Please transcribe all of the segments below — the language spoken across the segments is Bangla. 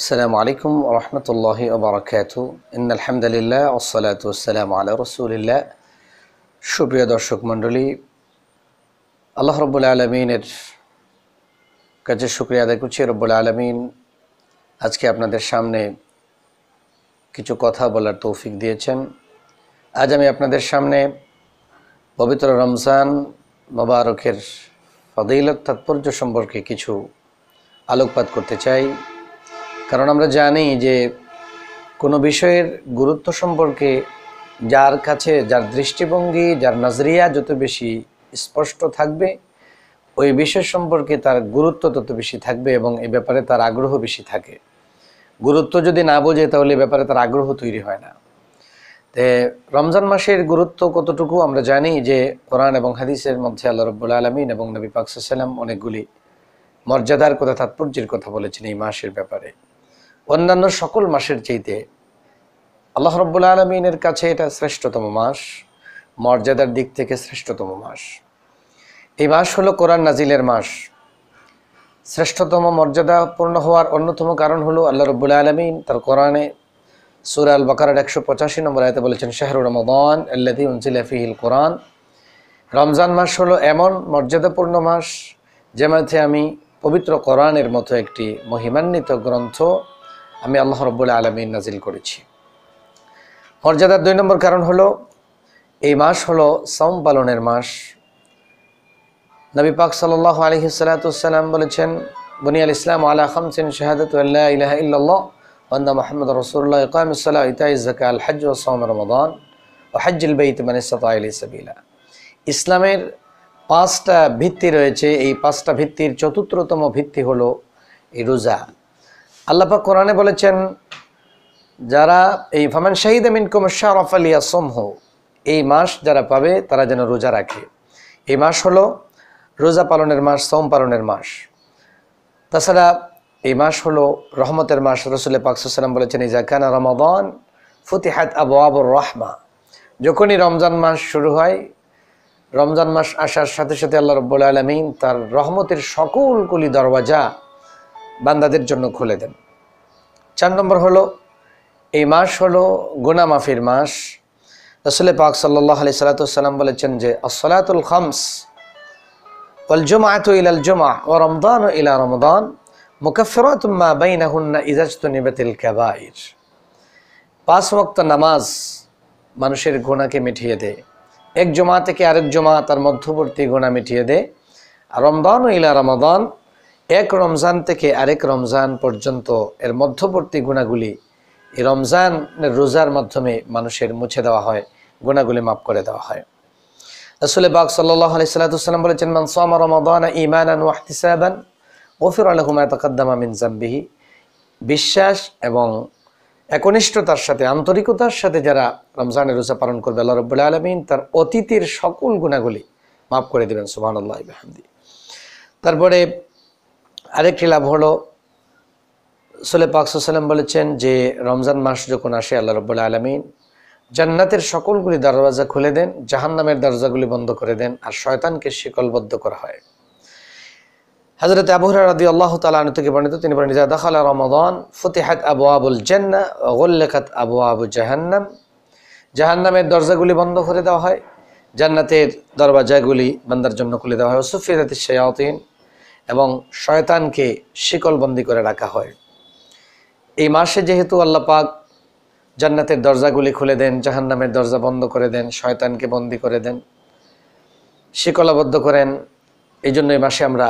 السلام عليكم ورحمة الله وبركاته إن الحمد لله والصلاة والسلام على رسول الله সুপ্রিয় দর্শক মণ্ডলী আল্লাহ রব্বুল আলমিনের কাছে শুক্রিয়া আদায় করছি রব্বুল আলমিন আজকে আপনাদের সামনে কিছু কথা বলার তৌফিক দিয়েছেন আজ আমি আপনাদের সামনে পবিত্র রমজান মোবারকের ফদিলত তাৎপর্য সম্পর্কে কিছু আলোকপাত করতে চাই কারণ আমরা জানি যে কোনো বিষয়ের গুরুত্ব সম্পর্কে যার কাছে যার দৃষ্টিভঙ্গি যার নজরিয়া যত বেশি স্পষ্ট থাকবে ওই বিষয় সম্পর্কে তার গুরুত্ব তত বেশি থাকবে এবং এ ব্যাপারে তার আগ্রহ বেশি থাকে গুরুত্ব যদি না বোঝে তাহলে ব্যাপারে তার আগ্রহ তৈরি হয় না তে রমজান মাসের গুরুত্ব কতটুকু আমরা জানি যে কোরআন এবং হাদিসের মধ্যে আল্লাহ রব্বুল আলমিন এবং নবী পাকসাল্লাম অনেকগুলি মর্যাদার কথা তাৎপর্যের কথা বলেছেন এই মাসের ব্যাপারে অন্যান্য সকল মাসের চাইতে আল্লাহ রব্বুল আলমিনের কাছে এটা শ্রেষ্ঠতম মাস মর্যাদার দিক থেকে শ্রেষ্ঠতম মাস এই মাস হলো কোরআন নাজিলের মাস শ্রেষ্ঠতম মর্যাদাপূর্ণ হওয়ার অন্যতম কারণ হলো আল্লাহ রব্বুল আলমিন তার কোরআনে সুরাল আল একশো পঁচাশি নম্বর আয়তে বলেছেন শাহরুর রমদান আল্লাহি উনসিলাফিহিল কোরআন রমজান মাস হলো এমন মর্যাদাপূর্ণ মাস যে মাঝে আমি পবিত্র কোরআনের মতো একটি মহিমান্বিত গ্রন্থ আমি আল্লাহ রব্বুল্লা আলমিন নাজিল করেছি মর্যাদার দুই নম্বর কারণ হলো এই মাস হলো সম পালনের মাস নবী পাক সাল আলহি সালাতাম বলেছেন বুনিয়াল ইসলাম আলা খামসিন শাহাদতুল্লাহ ইলাহ ইল্লাহ ওন্দা রসুল্লাহ ইকামসাল্লাহ ইতাই হজ রমদান ও হজ্জুল বেইত মানে সাবিলা ইসলামের পাঁচটা ভিত্তি রয়েছে এই পাঁচটা ভিত্তির চতুর্থতম ভিত্তি হলো এই রোজা আল্লাপা কোরআনে বলেছেন যারা এই ফামান শাহিদ আমিন কুমশাহ আলিয়া সোমহ এই মাস যারা পাবে তারা যেন রোজা রাখে এই মাস হলো রোজা পালনের মাস সোম পালনের মাস তাছাড়া এই মাস হলো রহমতের মাস রসুল পাকসাল্লাম বলেছেন জাকানা রমাদান ফতিহাত আবু আবুর রহমা যখনই রমজান মাস শুরু হয় রমজান মাস আসার সাথে সাথে আল্লাহ রব্বুল আলমিন তার রহমতের সকলগুলি দরওয়াজা বান্দাদের জন্য খুলে দেন চার নম্বর হলো এই মাস হলো গুনা মাফির মাস আসলে পাক সাল্লাহ আলি সালাতাম বলেছেন যে আসলাতুল খামস ওয়াল জুমাত ইলাল জুমা ও রমদান ইলা রমদান মুকফিরাতুম্মা বাইনাহুন্না ইজাজতু নিবাতিল কাবাইর পাঁচ ওয়াক্ত নামাজ মানুষের গোনাকে মিটিয়ে দেয় এক জমা থেকে আরেক জমা তার মধ্যবর্তী গোনা মিটিয়ে দেয় রমদান ও ইলা রমদান এক রমজান থেকে আরেক রমজান পর্যন্ত এর মধ্যবর্তী গুণাগুলি এই রমজানের রোজার মাধ্যমে মানুষের মুছে দেওয়া হয় গুণাগুলি মাফ করে দেওয়া হয় আসলে বাক সাল্লাম বলেছেন মান ওফির মিন বিশ্বাস এবং একনিষ্ঠতার সাথে আন্তরিকতার সাথে যারা রমজানের রোজা পালন করবে আল্লাহ রবুল্লা আলমিন তার অতীতের সকল গুণাগুলি মাফ করে দেবেন সুহান আল্লাহ তারপরে আরেকটি লাভ হলো সোলে পাকসুসাল্লাম বলেছেন যে রমজান মাস যখন আসে আল্লাহ রব্বুল্লা আলমিন জান্নাতের সকলগুলি দরওয়াজা খুলে দেন জাহান্নামের দরজাগুলি বন্ধ করে দেন আর শয়তানকে শিকলবদ্ধ করা হয় হজরত আবুহরা রাদি আল্লাহ তালন থেকে বর্ণিত তিনি বলেন দখাল রমদান ফতেহাত আবু আবুল জান্না গোল্লেখাত আবু আবু জাহান্নাম জাহান্নামের দরজাগুলি বন্ধ করে দেওয়া হয় জান্নাতের দরওয়াজাগুলি বান্দার জন্য খুলে দেওয়া হয় সুফিরাত শায়াতিন এবং শয়তানকে শিকলবন্দি করে রাখা হয় এই মাসে যেহেতু আল্লাহ পাক জান্নাতের দরজাগুলি খুলে দেন জাহান্নামের দরজা বন্ধ করে দেন শয়তানকে বন্দি করে দেন শিকলাবদ্ধ করেন এই জন্য এই মাসে আমরা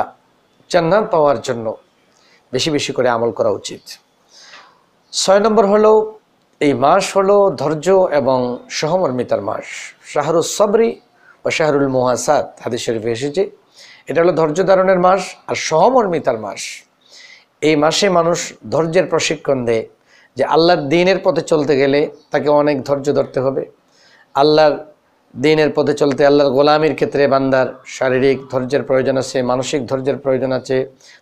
জান্নাত পাওয়ার জন্য বেশি বেশি করে আমল করা উচিত ছয় নম্বর হলো এই মাস হলো ধৈর্য এবং সহমর্মিতার মাস শাহরুল সবরি বা শাহরুল মোহাসাদ শরীফে এসেছে এটা হলো ধৈর্য ধারণের মাস আর সহমর্মিতার মাস এই মাসে মানুষ ধৈর্যের প্রশিক্ষণ দেয় যে আল্লাহর দিনের পথে চলতে গেলে তাকে অনেক ধৈর্য ধরতে হবে আল্লাহর দিনের পথে চলতে আল্লাহর গোলামির ক্ষেত্রে বান্দার শারীরিক ধৈর্যের প্রয়োজন আছে মানসিক ধৈর্যের প্রয়োজন আছে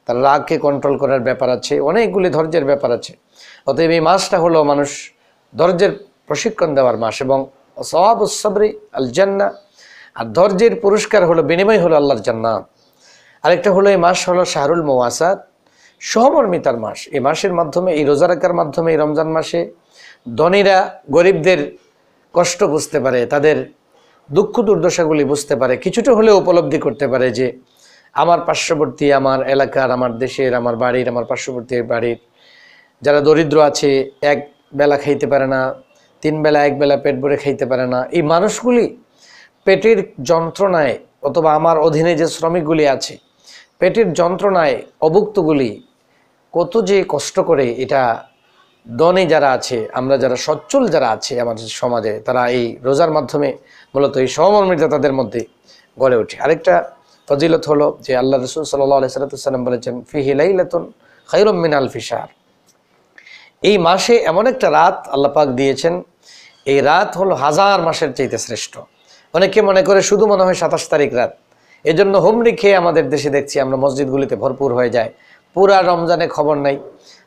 তার রাগকে কন্ট্রোল করার ব্যাপার আছে অনেকগুলি ধৈর্যের ব্যাপার আছে অতএব এই মাসটা হলো মানুষ ধৈর্যের প্রশিক্ষণ দেওয়ার মাস এবং সব আল জান্না আর ধৈর্যের পুরস্কার হলো বিনিময় হলো আল্লাহর জান্নাত আরেকটা হলো এই মাস হলো শাহরুল মোয়াসাদ সহমর্মিতার মাস এই মাসের মাধ্যমে এই রোজা রাখার মাধ্যমে এই রমজান মাসে ধনীরা গরিবদের কষ্ট বুঝতে পারে তাদের দুঃখ দুর্দশাগুলি বুঝতে পারে কিছুটা হলেও উপলব্ধি করতে পারে যে আমার পার্শ্ববর্তী আমার এলাকার আমার দেশের আমার বাড়ির আমার পার্শ্ববর্তী বাড়ির যারা দরিদ্র আছে এক বেলা খাইতে পারে না তিন বেলা এক বেলা পেট ভরে খাইতে পারে না এই মানুষগুলি পেটের যন্ত্রণায় অথবা আমার অধীনে যে শ্রমিকগুলি আছে পেটের যন্ত্রণায় অভুক্তগুলি কত যে কষ্ট করে এটা দনে যারা আছে আমরা যারা সচ্ছল যারা আছে আমাদের সমাজে তারা এই রোজার মাধ্যমে মূলত এই সহমর্মিতা তাদের মধ্যে গড়ে ওঠে আরেকটা ফজিলত হলো যে আল্লাহ রসুল সাল্লাহ আলাইসালাম বলেছেন ফিহি খাইরম মিন আল ফিসার এই মাসে এমন একটা রাত আল্লাপাক দিয়েছেন এই রাত হলো হাজার মাসের চাইতে শ্রেষ্ঠ অনেকে মনে করে শুধু মনে হয় সাতাশ তারিখ রাত এজন্য হোমরি খেয়ে আমাদের দেশে দেখছি আমরা মসজিদগুলিতে ভরপুর হয়ে যায় পুরা রমজানে খবর নাই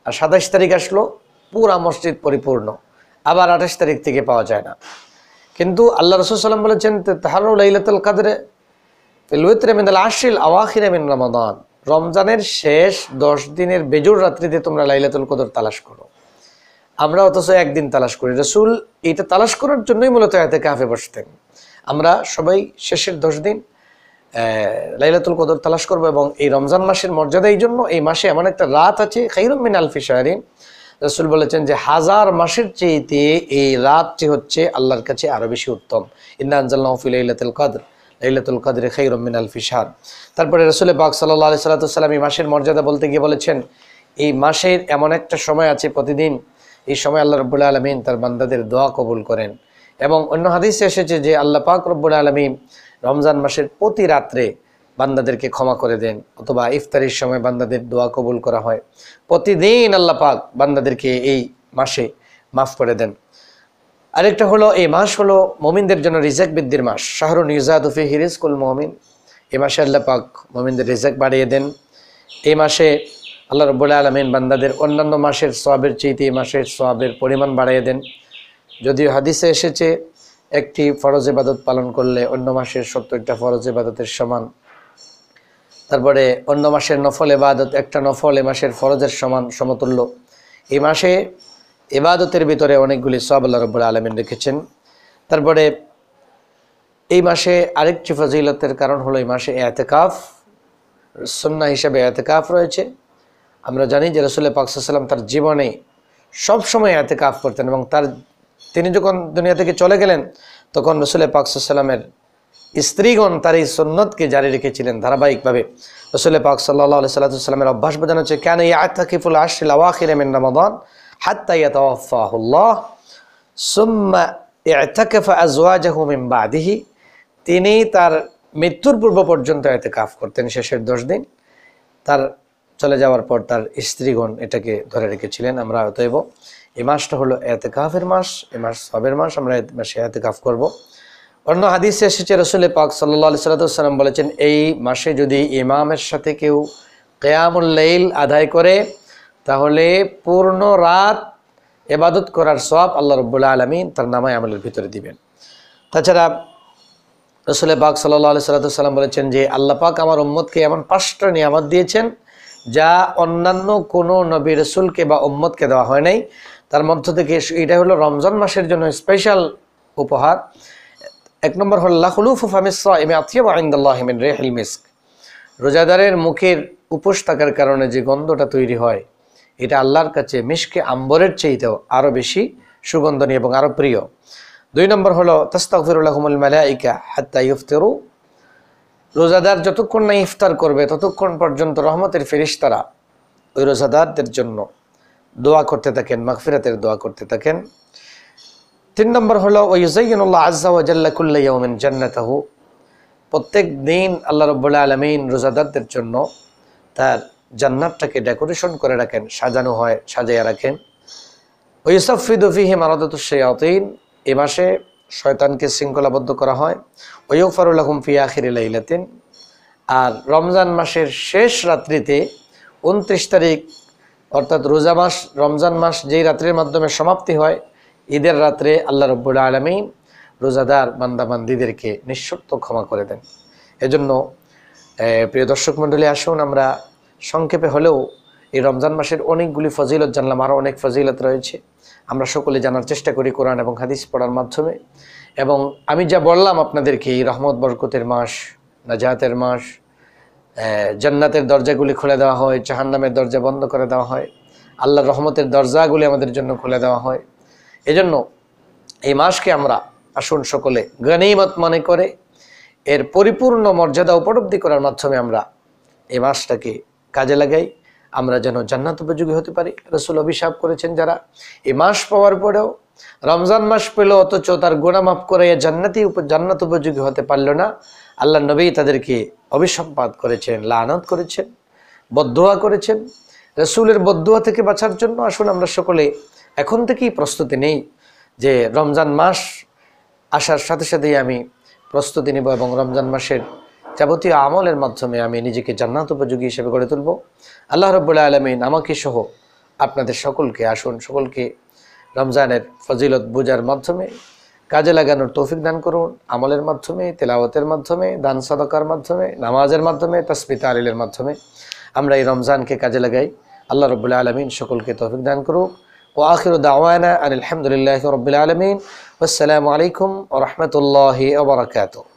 আর সাতাশ তারিখ আসলো পুরা মসজিদ পরিপূর্ণ আবার আঠাশ তারিখ থেকে পাওয়া যায় না কিন্তু আল্লাহ রসুল সাল্লাম বলেছেন তাহারুল ইলাতুল কাদরে লুইতরেমিনাল আশিল আওয়াখিরামিন রমাদান রমজানের শেষ দশ দিনের বেজুর রাত্রিতে তোমরা লাইলাতুল কদর তালাশ করো আমরা অথচ একদিন তালাশ করি রসুল এটা তালাশ করার জন্যই মূলত এতে কাফে বসতেন আমরা সবাই শেষের দশ দিন লাইলাতুল কদর তালাশ করবো এবং এই রমজান মাসের মর্যাদা এই জন্য এই মাসে এমন একটা রাত আছে খাইরুমিন আলফি শাহরিন রসুল বলেছেন যে হাজার মাসের চেয়েতে এই রাতটি হচ্ছে আল্লাহর কাছে আরও বেশি উত্তম ইন্দানজাল্লাহফি লাইলাতুল কদর লাইলাতুল কদরে খাইরুমিন আলফি শাহর তারপরে রসুল বাক সাল্লাহ আলি সাল্লাম এই মাসের মর্যাদা বলতে গিয়ে বলেছেন এই মাসের এমন একটা সময় আছে প্রতিদিন এই সময় আল্লাহ রবুল্লা আলমিন তার বান্দাদের দোয়া কবুল করেন এবং অন্য হাদিসে এসেছে যে আল্লাহ পাক রব্বুল আলমী রমজান মাসের প্রতি রাত্রে বান্দাদেরকে ক্ষমা করে দেন অথবা ইফতারির সময় বান্দাদের দোয়া কবুল করা হয় প্রতিদিন আল্লাহ পাক বান্দাদেরকে এই মাসে মাফ করে দেন আরেকটা হলো এই মাস হলো মোমিনদের জন্য রিজেক বৃদ্ধির মাস শাহরুন ইউজাদুফি হিরিজকুল মোমিন এ মাসে আল্লাহ পাক মোমিনদের রিজেক বাড়িয়ে দেন এই মাসে আল্লাহ রব্বুল্লাহ আলমিন বান্দাদের অন্যান্য মাসের সোয়াবের চেয়েতে এই মাসের সোয়াবের পরিমাণ বাড়িয়ে দেন যদিও হাদিসে এসেছে একটি ফরজ ইবাদত পালন করলে অন্য মাসের সত্তরটা ফরজ ইবাদতের সমান তারপরে অন্য মাসের নফল এবাদত একটা নফল এ মাসের ফরজের সমান সমতুল্য এই মাসে এবাদতের ভিতরে অনেকগুলি সব আল্লাহ রব্বুল আলমিন রেখেছেন তারপরে এই মাসে আরেকটি ফজিলতের কারণ হলো এই মাসে এতেকাফ সন্না হিসেবে এতেকাফ রয়েছে আমরা জানি যে রসুল্লাহ পাকসাল্লাম তার জীবনে সবসময় এতেকাফ করতেন এবং তার তিনি যখন দুনিয়া থেকে চলে গেলেন তখন রসুলের পাকসাল্লামের স্ত্রীগণ তার এই সন্ন্যতকে জারি রেখেছিলেন ধারাবাহিকভাবে রসুল পাক সাল্লাহ সাল্লামের অভ্যাস বোঝানো হচ্ছে কেন ইয়াকিফুল আশিল আওয়াখির মিন রমাদান হাত্তা ইয়াতাওয়াফাহুল্লাহ সুম্মা ইয়াতাকাফা আজওয়াজাহু তিনি তার মৃত্যুর পূর্ব পর্যন্ত কাফ করতেন শেষের দশ দিন তার চলে যাওয়ার পর তার স্ত্রীগণ এটাকে ধরে রেখেছিলেন আমরা অতএব এ মাসটা হলো এতেকাফের মাস এ মাস সবের মাস আমরা মাসে কাফ করব। অন্য হাদিসে এসেছে রসুল পাক সাল্লি সাল্লাম বলেছেন এই মাসে যদি ইমামের সাথে কেউ কেয়ামুল্লাইল আদায় করে তাহলে পূর্ণ রাত এবাদত করার সব আল্লাহ রব্বুল্লা আলমিন তার নামায় আমলের ভিতরে দিবেন তাছাড়া রসুলের পাক সাল্লা সাল্লাম বলেছেন যে আল্লাহ পাক আমার উম্মদকে এমন পাঁচটা নিয়ামত দিয়েছেন যা অন্যান্য কোনো নবী রসুলকে বা উম্মদকে দেওয়া হয় নাই তার মধ্য থেকে এটা হলো রমজান মাসের জন্য স্পেশাল উপহার এক নম্বর হল লাহলুফামিসমিন রোজাদারের মুখের উপোস থাকার কারণে যে গন্ধটা তৈরি হয় এটা আল্লাহর কাছে মিশকে আম্বরের চাইতেও আরও বেশি সুগন্ধনীয় এবং আরও প্রিয় দুই নম্বর হলো তাস্তাকফিরুল্লাহমুল মালাইকা হাত্তা ইফতেরু রোজাদার যতক্ষণ না ইফতার করবে ততক্ষণ পর্যন্ত রহমতের ফেরিস্তারা ওই রোজাদারদের জন্য দোয়া করতে থাকেন মাগফিরাতের দোয়া করতে থাকেন তিন নম্বর হলো ওয়াইজাইনুল্লাহ আজ্জা ওয়াজাল্লাকুল্লাহমিন জান্নাতাহু প্রত্যেক দিন আল্লাহ রব্বুল্লা আলমিন রোজাদারদের জন্য তার জান্নাতটাকে ডেকোরেশন করে রাখেন সাজানো হয় সাজাইয়া রাখেন ওয়ুসাফিদফিহিম আলাদতুসায়াতিন এ মাসে শয়তানকে শৃঙ্খলাবদ্ধ করা হয় ওয়ুফারুল্লাহম ফিয়াখির লাইলাতিন আর রমজান মাসের শেষ রাত্রিতে উনত্রিশ তারিখ অর্থাৎ রোজা মাস রমজান মাস যেই রাত্রের মাধ্যমে সমাপ্তি হয় ঈদের রাত্রে আল্লাহ রব্বুল আলমী রোজাদার বান্দাবান্দিদেরকে নিঃশর্ত ক্ষমা করে দেন এজন্য প্রিয় দর্শক মণ্ডলী আসুন আমরা সংক্ষেপে হলেও এই রমজান মাসের অনেকগুলি ফজিলত জানলাম আরও অনেক ফজিলত রয়েছে আমরা সকলে জানার চেষ্টা করি কোরআন এবং হাদিস পড়ার মাধ্যমে এবং আমি যা বললাম আপনাদেরকে এই রহমত বরকতের মাস নাজাতের মাস জান্নাতের দরজাগুলি খুলে দেওয়া হয় জাহান্নামের দরজা বন্ধ করে দেওয়া হয় আল্লাহর রহমতের দরজাগুলি আমাদের জন্য খুলে দেওয়া হয় এজন্য এই মাসকে আমরা আসুন সকলে গনিমত মনে করে এর পরিপূর্ণ মর্যাদা উপলব্ধি করার মাধ্যমে আমরা এই মাসটাকে কাজে লাগাই আমরা যেন জান্নাত উপযোগী হতে পারি রসুল অভিশাপ করেছেন যারা এই মাস পাওয়ার পরেও রমজান মাস পেল অথচ তার গোড়া মাফ করে জান্নাতি জান্নাত উপযোগী হতে পারল না আল্লাহ নবী তাদেরকে অভিসম্পাদ করেছেন লানত করেছেন বদোয়া করেছেন রসুলের বদোয়া থেকে বাঁচার জন্য আসুন আমরা সকলে এখন থেকেই প্রস্তুতি নেই যে রমজান মাস আসার সাথে সাথেই আমি প্রস্তুতি নেব এবং রমজান মাসের যাবতীয় আমলের মাধ্যমে আমি নিজেকে জান্নাত উপযোগী হিসেবে গড়ে তুলব আল্লাহ রব্বুল্লাহ আলমিন আমাকে সহ আপনাদের সকলকে আসুন সকলকে রমজানের ফজিলত বোঝার মাধ্যমে কাজে লাগানোর তৌফিক দান করুন আমলের মাধ্যমে তেলাওয়াতের মাধ্যমে দান সাদকার মাধ্যমে নামাজের মাধ্যমে তসমিতা আলিলের মাধ্যমে আমরা এই রমজানকে কাজে লাগাই আল্লাহ রবুল্লা আলমিন সকলকে তৌফিক দান করুক ও আখির দাওয়ানা আলহামদুলিল্লাহ রবিল আলমিন আসসালামু আলাইকুম ও রহমতুল্লাহ ওবরাকাতু